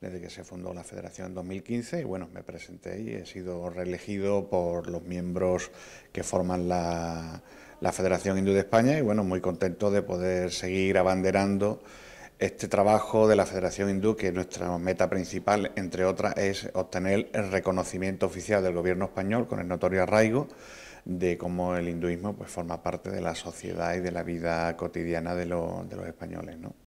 desde que se fundó la federación en 2015 y bueno, me presenté y he sido reelegido por los miembros que forman la, Federación Hindú de España y bueno, muy contento de poder seguir abanderando este trabajo de la Federación Hindú, que nuestra meta principal, entre otras, es obtener el reconocimiento oficial del gobierno español con el notorio arraigo de cómo el hinduismo pues, forma parte de la sociedad y de la vida cotidiana de, de los españoles. ¿no?